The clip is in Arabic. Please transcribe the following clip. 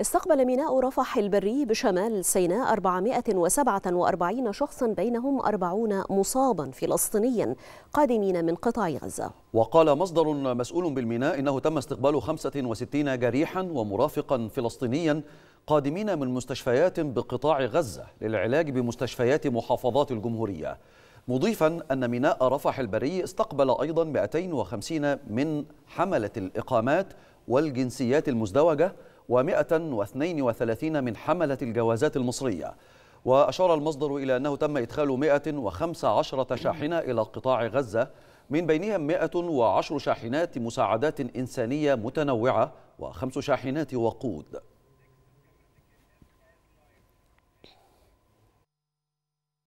استقبل ميناء رفح البري بشمال سيناء 447 شخصا بينهم 40 مصابا فلسطينيا قادمين من قطاع غزة وقال مصدر مسؤول بالميناء إنه تم استقبال 65 جريحا ومرافقا فلسطينيا قادمين من مستشفيات بقطاع غزة للعلاج بمستشفيات محافظات الجمهورية مضيفا أن ميناء رفح البري استقبل أيضا 250 من حملة الإقامات والجنسيات المزدوجة و 132 من حملة الجوازات المصرية وأشار المصدر إلى أنه تم إدخال 115 شاحنة إلى قطاع غزة من بينهم 110 شاحنات مساعدات إنسانية متنوعة وخمس شاحنات وقود